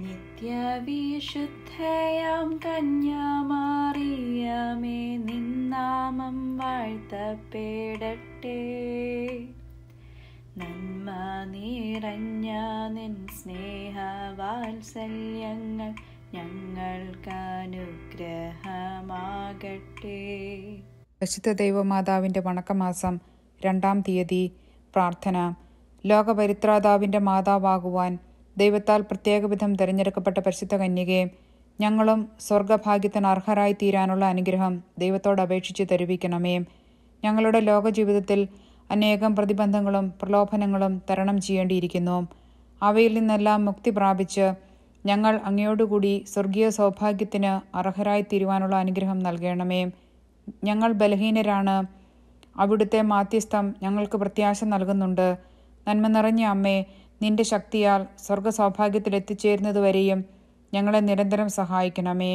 നിത്യവിശുദ്ധയാം കന്യാമാറിയമേ നിന്നാമം വാഴ്ത്തപ്പെടട്ടെ നന്മ നിറഞ്ഞ നിൻ സ്നേഹവാത്സല്യങ്ങൾ ഞങ്ങൾക്കനുഗ്രഹമാകട്ടെ പരിശുദ്ധ ദൈവമാതാവിൻ്റെ വണക്കമാസം രണ്ടാം തീയതി പ്രാർത്ഥന ലോകപരിത്രാതാവിൻ്റെ മാതാവാകുവാൻ ദൈവത്താൽ പ്രത്യേകവിധം തിരഞ്ഞെടുക്കപ്പെട്ട പരിശുദ്ധ കന്യകയെ ഞങ്ങളും സ്വർഗഭാഗ്യത്തിന് അർഹരായി തീരാനുള്ള അനുഗ്രഹം ദൈവത്തോട് അപേക്ഷിച്ച് തരുവിക്കണമേ ഞങ്ങളുടെ ലോകജീവിതത്തിൽ അനേകം പ്രതിബന്ധങ്ങളും പ്രലോഭനങ്ങളും തരണം ചെയ്യേണ്ടിയിരിക്കുന്നു അവയിൽ നിന്നെല്ലാം മുക്തി പ്രാപിച്ച് ഞങ്ങൾ അങ്ങയോടുകൂടി സ്വർഗീയ സൗഭാഗ്യത്തിന് അർഹരായി തീരുവാനുള്ള അനുഗ്രഹം നൽകണമേ ഞങ്ങൾ ബലഹീനരാണ് അവിടുത്തെ മാധ്യസ്ഥം ഞങ്ങൾക്ക് പ്രത്യാശ നൽകുന്നുണ്ട് നന്മ നിറഞ്ഞ അമ്മേ നിന്റെ ശക്തിയാൽ എത്തിച്ചേരുന്നതുവരെയും ഞങ്ങളെ നിരന്തരം സഹായിക്കണമേ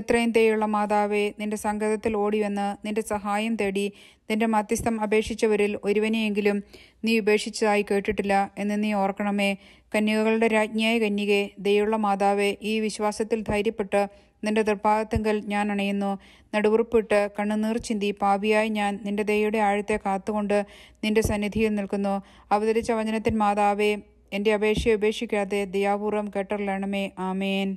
എത്രയും തേയുള്ള മാതാവേ നിന്റെ സങ്കതത്തിൽ ഓടിവെന്ന് നിന്റെ സഹായം തേടി നിന്റെ മധ്യസ്ഥം അപേക്ഷിച്ചവരിൽ ഒരുവനെയെങ്കിലും നീ ഉപേക്ഷിച്ചതായി കേട്ടിട്ടില്ല എന്ന് നീ ഓർക്കണമേ കന്യകകളുടെ രാജ്ഞിയായ കന്യകെ ദയുള്ള മാതാവെ ഈ വിശ്വാസത്തിൽ ധൈര്യപ്പെട്ട് നിന്റെ ദുർഭാഗത്തെങ്കിൽ ഞാൻ അണയുന്നു നടുവുറുപ്പിട്ട് കണ്ണുനീർ ചിന്തി പാപിയായി ഞാൻ നിന്റെ ദയയുടെ ആഴത്തെ കാത്തുകൊണ്ട് നിന്റെ സന്നിധിയിൽ നിൽക്കുന്നു അവതരിച്ച വചനത്തിൻ മാതാവേ എൻ്റെ അപേക്ഷയെ ഉപേക്ഷിക്കാതെ ദയാപൂർവം കേട്ടറിയണമേ ആമേൻ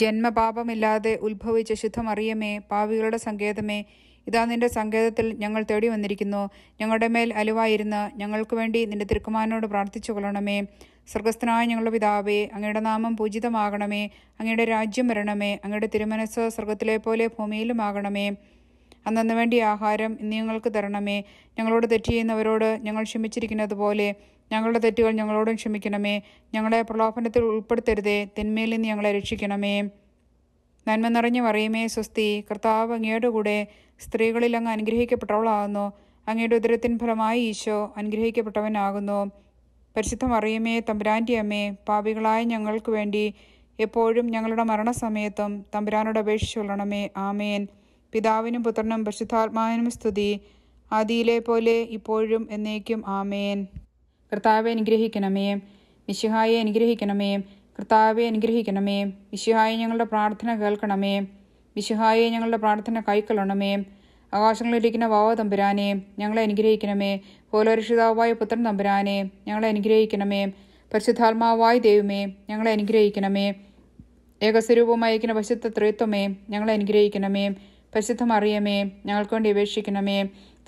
ജന്മപാപമില്ലാതെ ഉത്ഭവിച്ച ശുദ്ധമറിയമേ പാവികളുടെ സങ്കേതമേ ഇതാ നിന്റെ സങ്കേതത്തിൽ ഞങ്ങൾ തേടി വന്നിരിക്കുന്നു ഞങ്ങളുടെ മേൽ അലുവായിരുന്ന ഞങ്ങൾക്ക് വേണ്ടി നിന്റെ തിരുക്കുമാനോട് പ്രാർത്ഥിച്ചു കൊള്ളണമേ സ്വർഗസ്ഥനായ ഞങ്ങളുടെ പിതാവേ അങ്ങയുടെ നാമം പൂജിതമാകണമേ അങ്ങയുടെ രാജ്യം വരണമേ അങ്ങയുടെ തിരുമനസ് സ്വർഗത്തിലെ പോലെ ഭൂമിയിലുമാകണമേ അന്നന്ന് വേണ്ടി ആഹാരം ഇന്ന് ഞങ്ങൾക്ക് തരണമേ ഞങ്ങളോട് തെറ്റ് ചെയ്യുന്നവരോട് ഞങ്ങൾ ക്ഷമിച്ചിരിക്കുന്നത് പോലെ ഞങ്ങളുടെ തെറ്റുകൾ ഞങ്ങളോടും ക്ഷമിക്കണമേ ഞങ്ങളെ പ്രലോഭനത്തിൽ ഉൾപ്പെടുത്തരുതേ തിന്മയിൽ നിന്ന് ഞങ്ങളെ രക്ഷിക്കണമേ നന്മ നിറഞ്ഞു മറിയുമേ സ്വസ്തി കർത്താവ് അങ്ങയുടെ കൂടെ സ്ത്രീകളിൽ അങ്ങ് അനുഗ്രഹിക്കപ്പെട്ടവളാകുന്നു അങ്ങയുടെ ഉദരത്തിൻ ഫലമായി ഈശോ അനുഗ്രഹിക്കപ്പെട്ടവനാകുന്നു പരിശുദ്ധ മറിയമേ തമ്പുരാൻ്റെ അമ്മേ പാപികളായ ഞങ്ങൾക്ക് വേണ്ടി എപ്പോഴും ഞങ്ങളുടെ മരണസമയത്തും തമ്പുരാനോട് അപേക്ഷിച്ചുകൊള്ളണമേ ആമേൻ പിതാവിനും പുത്രനും പരിശുദ്ധാത്മാവിനും സ്തുതി ആദിയിലെ പോലെ ഇപ്പോഴും എന്നേക്കും ആമേൻ കർത്താവെ അനുഗ്രഹിക്കണമേ മിശിഹായെ അനുഗ്രഹിക്കണമേ കർത്താവെ അനുഗ്രഹിക്കണമേ മിശിഹായെ ഞങ്ങളുടെ പ്രാർത്ഥന കേൾക്കണമേ മിശിഹായെ ഞങ്ങളുടെ പ്രാർത്ഥന കൈക്കൊള്ളണമേ ആകാശങ്ങളിലിരിക്കുന്ന വാവ തമ്പുരാനെ ഞങ്ങളെ അനുഗ്രഹിക്കണമേ പോലരക്ഷിതാവായ പുത്രൻ തമ്പുരാനെ ഞങ്ങളെ അനുഗ്രഹിക്കണമേ പരിശുദ്ധാത്മാവായ ദൈവമേ ഞങ്ങളെ അനുഗ്രഹിക്കണമേ ഏകസ്വരൂപമായിരിക്കുന്ന പശുദ്ധ ത്രിത്വമേ ഞങ്ങളെ അനുഗ്രഹിക്കണമേ പരിശുദ്ധം അറിയമേ ഞങ്ങൾക്ക് വേണ്ടി അപേക്ഷിക്കണമേ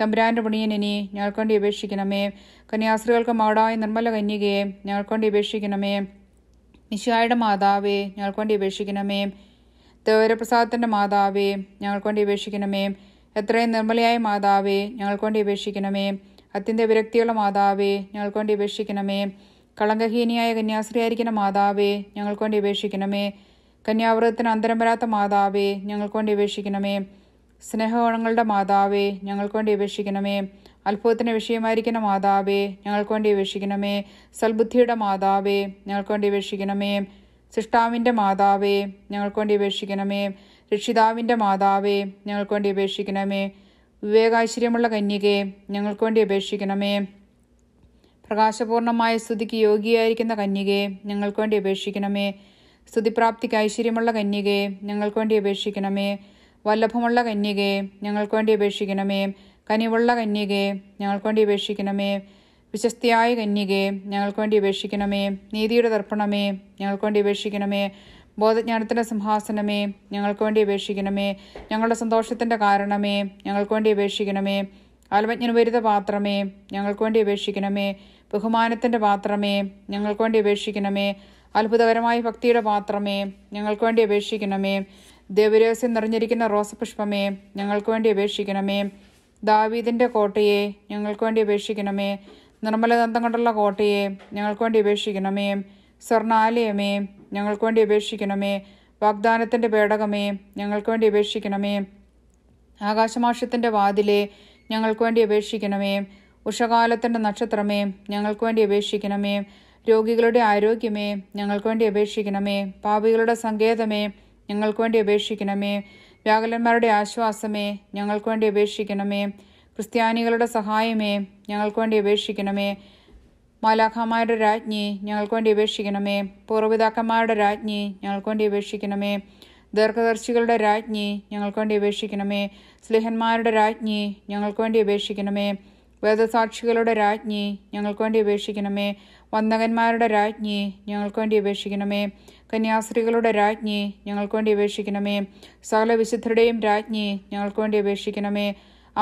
തമ്പുരാൻ്റെ പുണിയനെ ഞങ്ങൾക്ക് വേണ്ടി അപേക്ഷിക്കണമേ കന്യാസ്ത്രീകൾക്ക് മാടായ നിർമ്മല കന്യകയെ ഞങ്ങൾക്ക് വേണ്ടി അപേക്ഷിക്കണമേ നിശായുടെ മാതാവേ ഞങ്ങൾക്ക് വേണ്ടി അപേക്ഷിക്കണമേ ദേവരപ്രസാദത്തിൻ്റെ മാതാവേ ഞങ്ങൾക്ക് വേണ്ടി അപേക്ഷിക്കണമേ എത്രയും നിർമ്മലയായ മാതാവേ ഞങ്ങൾക്ക് വേണ്ടി അപേക്ഷിക്കണമേ അത്യന്ത വിരക്തിയുള്ള മാതാവേ ഞങ്ങൾക്ക് വേണ്ടി അപേക്ഷിക്കണമേ കളങ്കഹീനിയായ ആയിരിക്കുന്ന മാതാവേ ഞങ്ങൾക്ക് വേണ്ടി അപേക്ഷിക്കണമേ കന്യാവ്രതത്തിന് അന്തരം വരാത്ത മാതാവേ ഞങ്ങൾക്ക് വേണ്ടി അപേക്ഷിക്കണമേ സ്നേഹഗുണങ്ങളുടെ മാതാവേ ഞങ്ങൾക്ക് വേണ്ടി അപേക്ഷിക്കണമേ അത്ഭുതത്തിന് വിഷയമായിരിക്കുന്ന മാതാവേ ഞങ്ങൾക്ക് വേണ്ടി അപേക്ഷിക്കണമേ സൽബുദ്ധിയുടെ മാതാവേ ഞങ്ങൾക്ക് വേണ്ടി അപേക്ഷിക്കണമേ സിഷ്ടാവിൻ്റെ മാതാവേ ഞങ്ങൾക്ക് വേണ്ടി അപേക്ഷിക്കണമേ രക്ഷിതാവിൻ്റെ മാതാവേ ഞങ്ങൾക്ക് വേണ്ടി അപേക്ഷിക്കണമേ വിവേകാശ്രയമുള്ള കന്യകയെ ഞങ്ങൾക്ക് വേണ്ടി അപേക്ഷിക്കണമേ പ്രകാശപൂർണമായ സ്തുതിക്ക് യോഗ്യയായിരിക്കുന്ന കന്യകയെ ഞങ്ങൾക്ക് വേണ്ടി അപേക്ഷിക്കണമേ സ്തുതിപ്രാപ്തിക്ക് ഐശ്വര്യമുള്ള കന്യകയെ ഞങ്ങൾക്ക് വേണ്ടി അപേക്ഷിക്കണമേ വല്ലഭമുള്ള കന്യകയെ ഞങ്ങൾക്ക് വേണ്ടി അപേക്ഷിക്കണമേ കനിവുള്ള കന്യകയെ ഞങ്ങൾക്ക് വേണ്ടി അപേക്ഷിക്കണമേ വിശ്വസ്തിയായ കന്യകയെ ഞങ്ങൾക്ക് വേണ്ടി അപേക്ഷിക്കണമേ നീതിയുടെ തർപ്പണമേ ഞങ്ങൾക്ക് വേണ്ടി അപേക്ഷിക്കണമേ ബോധജ്ഞാനത്തിൻ്റെ സിംഹാസനമേ ഞങ്ങൾക്ക് വേണ്ടി അപേക്ഷിക്കണമേ ഞങ്ങളുടെ സന്തോഷത്തിൻ്റെ കാരണമേ ഞങ്ങൾക്ക് വേണ്ടി അപേക്ഷിക്കണമേ ആത്മജ്ഞനുപരിത പാത്രമേ ഞങ്ങൾക്ക് വേണ്ടി അപേക്ഷിക്കണമേ ബഹുമാനത്തിൻ്റെ പാത്രമേ ഞങ്ങൾക്ക് വേണ്ടി അപേക്ഷിക്കണമേ അത്ഭുതകരമായ ഭക്തിയുടെ പാത്രമേ ഞങ്ങൾക്ക് വേണ്ടി അപേക്ഷിക്കണമേ ദേവരഹസ്യം നിറഞ്ഞിരിക്കുന്ന റോസപുഷ്പമേ ഞങ്ങൾക്ക് വേണ്ടി അപേക്ഷിക്കണമേ ദാവീദിൻ്റെ കോട്ടയെ ഞങ്ങൾക്ക് വേണ്ടി അപേക്ഷിക്കണമേ ദന്തം കൊണ്ടുള്ള കോട്ടയെ ഞങ്ങൾക്ക് വേണ്ടി അപേക്ഷിക്കണമേ സ്വർണാലയമേ ഞങ്ങൾക്ക് വേണ്ടി അപേക്ഷിക്കണമേ വാഗ്ദാനത്തിൻ്റെ പേടകമേ ഞങ്ങൾക്ക് വേണ്ടി അപേക്ഷിക്കണമേ ആകാശമാഷത്തിൻ്റെ വാതിലേ ഞങ്ങൾക്ക് വേണ്ടി അപേക്ഷിക്കണമേ ഉഷകാലത്തിൻ്റെ നക്ഷത്രമേ ഞങ്ങൾക്ക് വേണ്ടി അപേക്ഷിക്കണമേ രോഗികളുടെ ആരോഗ്യമേ ഞങ്ങൾക്ക് വേണ്ടി അപേക്ഷിക്കണമേ പാപികളുടെ സങ്കേതമേ ഞങ്ങൾക്ക് വേണ്ടി അപേക്ഷിക്കണമേ വ്യാകുലന്മാരുടെ ആശ്വാസമേ ഞങ്ങൾക്ക് വേണ്ടി അപേക്ഷിക്കണമേ ക്രിസ്ത്യാനികളുടെ സഹായമേ ഞങ്ങൾക്ക് വേണ്ടി അപേക്ഷിക്കണമേ മാലാഖമാരുടെ രാജ്ഞി ഞങ്ങൾക്ക് വേണ്ടി അപേക്ഷിക്കണമേ പൂർവ്വപിതാക്കന്മാരുടെ രാജ്ഞി ഞങ്ങൾക്ക് വേണ്ടി അപേക്ഷിക്കണമേ ദീർഘദർശികളുടെ രാജ്ഞി ഞങ്ങൾക്ക് വേണ്ടി അപേക്ഷിക്കണമേ സ്ലിഹന്മാരുടെ രാജ്ഞി ഞങ്ങൾക്ക് വേണ്ടി അപേക്ഷിക്കണമേ വേദസാക്ഷികളുടെ രാജ്ഞി ഞങ്ങൾക്ക് വേണ്ടി അപേക്ഷിക്കണമേ വന്ദകന്മാരുടെ രാജ്ഞി ഞങ്ങൾക്ക് വേണ്ടി അപേക്ഷിക്കണമേ കന്യാസ്ത്രീകളുടെ രാജ്ഞി ഞങ്ങൾക്ക് വേണ്ടി അപേക്ഷിക്കണമേ സകല വിശുദ്ധരുടെയും രാജ്ഞി ഞങ്ങൾക്ക് വേണ്ടി അപേക്ഷിക്കണമേ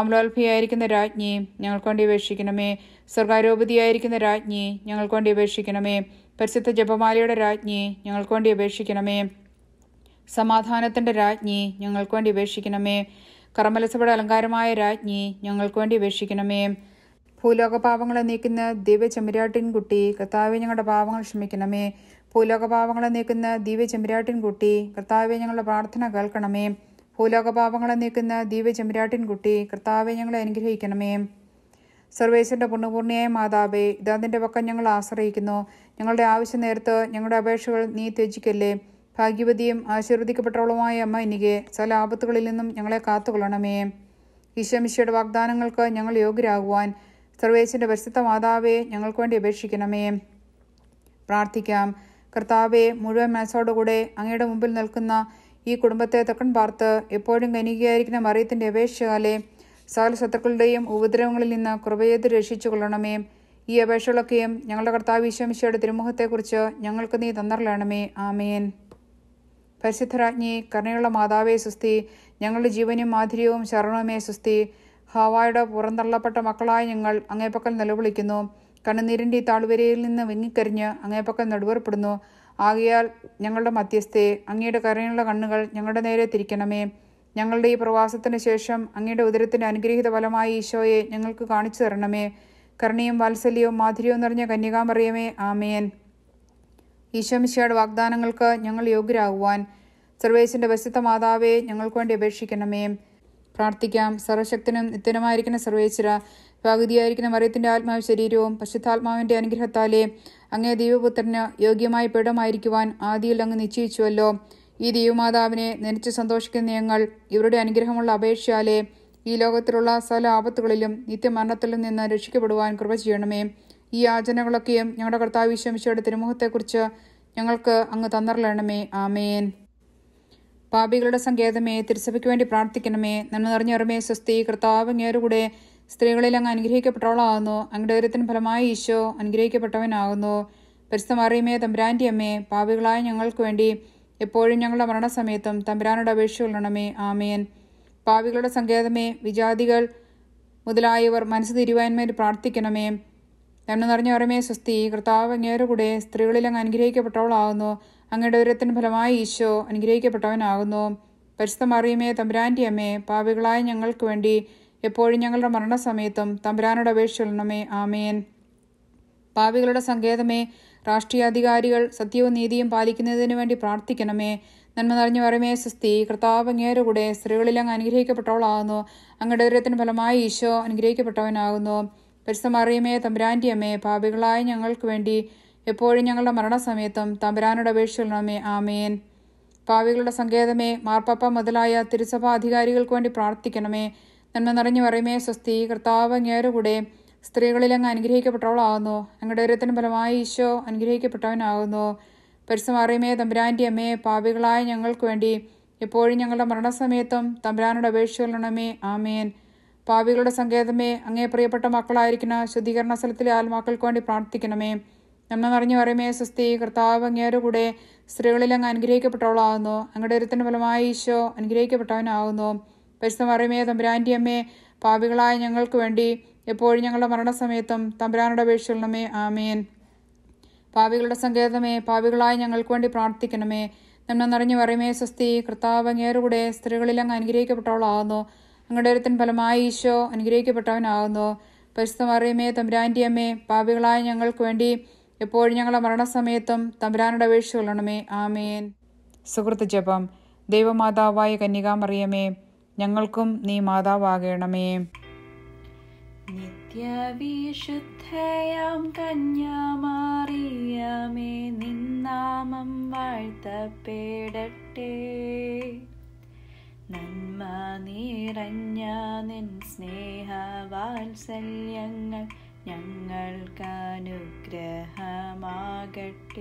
അമലോത്ഭയായിരിക്കുന്ന രാജ്ഞി ഞങ്ങൾക്ക് വേണ്ടി അപേക്ഷിക്കണമേ സ്വർഗാരോപതിയായിരിക്കുന്ന രാജ്ഞി ഞങ്ങൾക്ക് വേണ്ടി അപേക്ഷിക്കണമേ പരിശുദ്ധ ജപമാലയുടെ രാജ്ഞി ഞങ്ങൾക്ക് വേണ്ടി അപേക്ഷിക്കണമേ സമാധാനത്തിൻ്റെ രാജ്ഞി ഞങ്ങൾക്ക് വേണ്ടി അപേക്ഷിക്കണമേ കർമ്മലസഭയുടെ അലങ്കാരമായ രാജ്ഞി ഞങ്ങൾക്ക് വേണ്ടി അപേക്ഷിക്കണമേ ഭൂലോക നീക്കുന്ന ദിവ്യ ചെമ്പിരാട്ടിൻകുട്ടി കർത്താവെ ഞങ്ങളുടെ പാപങ്ങൾ ക്ഷമിക്കണമേ ഭൂലോക നീക്കുന്ന ദിവ്യ ചെമ്പിരാട്ടിൻകുട്ടി കർത്താവെ ഞങ്ങളുടെ പ്രാർത്ഥന കേൾക്കണമേ ഭൂലോകപാപങ്ങളെ നീക്കുന്ന ദിവ്യ ചെമ്പരാട്ടിൻകുട്ടി കർത്താവെ ഞങ്ങളെ അനുഗ്രഹിക്കണമേ സർവേശ്വരൻ്റെ പുണ്യപൂർണിയായ മാതാവേ ഇതാതിൻ്റെ പക്കം ഞങ്ങൾ ആശ്രയിക്കുന്നു ഞങ്ങളുടെ ആവശ്യം നേരത്ത് ഞങ്ങളുടെ അപേക്ഷകൾ നീ ത്യജിക്കല്ലേ ഭാഗ്യവതിയും ആശീർവദിക്കപ്പെട്ടവളുമായ അമ്മ എനിക്ക് ചില ആപത്തുകളിൽ നിന്നും ഞങ്ങളെ കാത്തുകൊള്ളണമേ ഈശമിശയുടെ വാഗ്ദാനങ്ങൾക്ക് ഞങ്ങൾ യോഗ്യരാകുവാൻ സർവേശ്വരൻ്റെ പരിശുദ്ധ മാതാവേ ഞങ്ങൾക്ക് വേണ്ടി അപേക്ഷിക്കണമേ പ്രാർത്ഥിക്കാം കർത്താവെ മുഴുവൻ മനസ്സോടുകൂടെ അങ്ങയുടെ മുമ്പിൽ നിൽക്കുന്ന ഈ കുടുംബത്തെ തക്കൻ പാർത്ത് എപ്പോഴും കനികയായിരിക്കുന്ന മറിയത്തിൻ്റെ അപേക്ഷകാലെ സകല ശത്രുക്കളുടെയും ഉപദ്രവങ്ങളിൽ നിന്ന് കൃപയേത് രക്ഷിച്ചു കൊള്ളണമേ ഈ അപേക്ഷകളൊക്കെയും ഞങ്ങളുടെ കർത്താവ് ഈശ്വമിശയുടെ തിരുമുഖത്തെക്കുറിച്ച് ഞങ്ങൾക്ക് നീ തന്നറിലണമേ ആമേൻ പരിശുദ്ധരാജ്ഞി കരുണയുള്ള മാതാവേ സുസ്തി ഞങ്ങളുടെ ജീവനും മാധുര്യവും ശരണവുമേ സുസ്തി ഹവായുടെ പുറന്തള്ളപ്പെട്ട മക്കളായ ഞങ്ങൾ അങ്ങേപ്പക്കൽ നിലവിളിക്കുന്നു കണ്ണുനീരിൻ്റെ താഴ്വരയിൽ നിന്ന് വിങ്ങിക്കരിഞ്ഞ് അങ്ങേപ്പക്കൽ നടുവേർപ്പെടുന്നു ആകിയാൽ ഞങ്ങളുടെ മധ്യസ്ഥയെ അങ്ങയുടെ കരയുള്ള കണ്ണുകൾ ഞങ്ങളുടെ നേരെ തിരിക്കണമേ ഞങ്ങളുടെ ഈ പ്രവാസത്തിന് ശേഷം അങ്ങയുടെ ഉദരത്തിൻ്റെ അനുഗ്രഹീത ഫലമായി ഈശോയെ ഞങ്ങൾക്ക് കാണിച്ചു തരണമേ കരുണയും വാത്സല്യവും മാധുര്യവും നിറഞ്ഞ കന്യകാമറിയമേ ആമേൻ ഈശോമിശയുടെ വാഗ്ദാനങ്ങൾക്ക് ഞങ്ങൾ യോഗ്യരാകുവാൻ സർവേശിൻ്റെ വശത്ത മാതാവേ ഞങ്ങൾക്ക് വേണ്ടി അപേക്ഷിക്കണമേ പ്രാർത്ഥിക്കാം സർവശക്തനും നിത്യനുമായിരിക്കുന്ന സർവേശ്വര പകുതിയായിരിക്കുന്ന മറിയത്തിന്റെ ആത്മാവ് ശരീരവും പശുദ്ധാത്മാവിന്റെ അനുഗ്രഹത്താലെ അങ്ങേ ദൈവപുത്രന് യോഗ്യമായ പീഠമായിരിക്കുവാൻ ആദിയിൽ അങ്ങ് നിശ്ചയിച്ചുവല്ലോ ഈ ദൈവമാതാവിനെ നനച്ച് സന്തോഷിക്കുന്ന ഞങ്ങൾ ഇവരുടെ അനുഗ്രഹമുള്ള അപേക്ഷയാലെ ഈ ലോകത്തിലുള്ള സകല ആപത്തുകളിലും നിത്യമരണത്തിലും നിന്ന് രക്ഷിക്കപ്പെടുവാൻ കൃപ ചെയ്യണമേ ഈ യാചനകളൊക്കെയും ഞങ്ങളുടെ കർത്താവ് വിശ്രമിച്ചയുടെ തിരുമുഖത്തെക്കുറിച്ച് ഞങ്ങൾക്ക് അങ്ങ് തന്നറിലണമേ ആമേൻ പാപികളുടെ സങ്കേതമേ തിരുസഭയ്ക്ക് വേണ്ടി പ്രാർത്ഥിക്കണമേ നന്മ നിറഞ്ഞ ഉറമേ സ്വസ്തി കർത്താവ് ഞേരുകൂടെ സ്ത്രീകളിൽ അങ്ങ് അനുഗ്രഹിക്കപ്പെട്ടവളാകുന്നു അങ്ങടേരത്തിന് ഫലമായി ഈശോ അനുഗ്രഹിക്കപ്പെട്ടവനാകുന്നു പരിസ്ഥമറിയമേ തമ്പുരാൻ്റെ അമ്മേ പാപികളായ ഞങ്ങൾക്ക് വേണ്ടി എപ്പോഴും ഞങ്ങളുടെ മരണസമയത്തും തമ്പുരാനോട് അപേക്ഷ കൊള്ളണമേ ആമേൻ പാവികളുടെ സങ്കേതമേ വിജാതികൾ മുതലായവർ മനസ്സ് തിരുവാൻമേൽ പ്രാർത്ഥിക്കണമേ നിറഞ്ഞ ഓരമേ സ്വസ്തി കർത്താവ് അങ്ങേരുടെ കൂടെ സ്ത്രീകളിൽ അങ്ങ് അനുഗ്രഹിക്കപ്പെട്ടവളാകുന്നു അങ്ങയുടെ ഉരത്തിന് ഫലമായി ഈശോ അനുഗ്രഹിക്കപ്പെട്ടവനാകുന്നു പരിസ്ഥമറിയമേ തമ്പുരാൻ്റെ അമ്മേ പാവികളായ ഞങ്ങൾക്ക് വേണ്ടി എപ്പോഴും ഞങ്ങളുടെ മരണസമയത്തും തമ്പുരാനോട് അപേക്ഷിച്ചൊള്ളണമേ ആമേൻ പാവികളുടെ സങ്കേതമേ രാഷ്ട്രീയാധികാരികൾ സത്യവും നീതിയും പാലിക്കുന്നതിന് വേണ്ടി പ്രാർത്ഥിക്കണമേ നന്മ നിറഞ്ഞു വരമേ സ്വസ്തി കർത്താവ് അങ്ങേരെ കൂടെ സ്ത്രീകളിൽ അങ്ങ് അനുഗ്രഹിക്കപ്പെട്ടവളാകുന്നു അങ്ങയുടെ ഉദരത്തിന് ഫലമായി ഈശോ അനുഗ്രഹിക്കപ്പെട്ടവനാകുന്നു പരിസമറിയമേ തമ്പുരാൻ്റെ അമ്മേ പാപികളായ ഞങ്ങൾക്ക് വേണ്ടി എപ്പോഴും ഞങ്ങളുടെ മരണസമയത്തും തമ്പുരാനോട് അപേക്ഷിക്കണമേ ആമേൻ പാവികളുടെ സങ്കേതമേ മാർപ്പാപ്പ മുതലായ തിരുസഭാ അധികാരികൾക്ക് വേണ്ടി പ്രാർത്ഥിക്കണമേ നന്മ നിറഞ്ഞു പറയുമേ സ്വസ്തി കർത്താവ് അങ്ങേരു കൂടെ സ്ത്രീകളിൽ അങ്ങ് അനുഗ്രഹിക്കപ്പെട്ടവളാകുന്നു അങ്ങയുടെ ഉയരത്തിന് ഫലമായി ഈശോ അനുഗ്രഹിക്കപ്പെട്ടവനാകുന്നു പരിസമറിയമേ തമ്പുരാൻ്റെ അമ്മേ പാപികളായ ഞങ്ങൾക്ക് വേണ്ടി എപ്പോഴും ഞങ്ങളുടെ മരണസമയത്തും തമ്പുരാനോട് അപേക്ഷ ആമേൻ പാപികളുടെ സങ്കേതമേ അങ്ങേ പ്രിയപ്പെട്ട മക്കളായിരിക്കുന്ന ശുദ്ധീകരണ സ്ഥലത്തിലെ ആത്മാക്കൾക്ക് വേണ്ടി പ്രാർത്ഥിക്കണമേ നമ്മൾ നിറഞ്ഞു പറയുമേ സ്വസ്തി കർത്താവ് അങ്ങേരു കൂടെ സ്ത്രീകളിൽ അങ്ങ് അനുഗ്രഹിക്കപ്പെട്ടവളാകുന്നു അങ്ങയുടെ ഉയരത്തിൻ്റെ ഫലമായി ഈശോ അനുഗ്രഹിക്കപ്പെട്ടവനാകുന്നു പരിശുദ്ധ മറിമേ തമ്പുരാൻ്റെ അമ്മേ പാപികളായ ഞങ്ങൾക്ക് വേണ്ടി എപ്പോഴും ഞങ്ങളുടെ മരണസമയത്തും തമ്പുരാനോട് അപേക്ഷിക്കണമേ ആമേൻ പാവികളുടെ സങ്കേതമേ പാവികളായ ഞങ്ങൾക്ക് വേണ്ടി പ്രാർത്ഥിക്കണമേ നമ്മൾ നിറഞ്ഞു പറയുമേ സ്വസ്തി കർത്താവ് അങ്ങേറുകൂടെ സ്ത്രീകളിൽ അങ്ങ് അനുഗ്രഹിക്കപ്പെട്ടവളാകുന്നു അങ്ങയുടെ ഒരുത്തിൻ ഫലമായി ഈശോ അനുഗ്രഹിക്കപ്പെട്ടവനാകുന്നു പരിശുദ്ധം അറിയുമേ തമ്പുരാൻ്റെ അമ്മേ പാപികളായ ഞങ്ങൾക്ക് വേണ്ടി എപ്പോഴും ഞങ്ങളുടെ മരണസമയത്തും തമ്പുരാനോട് അപേക്ഷ കൊള്ളണമേ ആമേൻ സുഹൃത്ത് ജപം ദൈവമാതാവായ കന്യകാമറിയമേ ഞങ്ങൾക്കും നീ മാതാവാകണമേ നിത്യവിശുദ്ധയാം കന്യാമാറിയാമേ നിന്നാമം വാഴ്ത്തപ്പെടട്ടെ നന്മ നിറഞ്ഞ നിൻ സ്നേഹവാത്സല്യങ്ങൾ ഞങ്ങൾക്കനുഗ്രഹമാകട്ടെ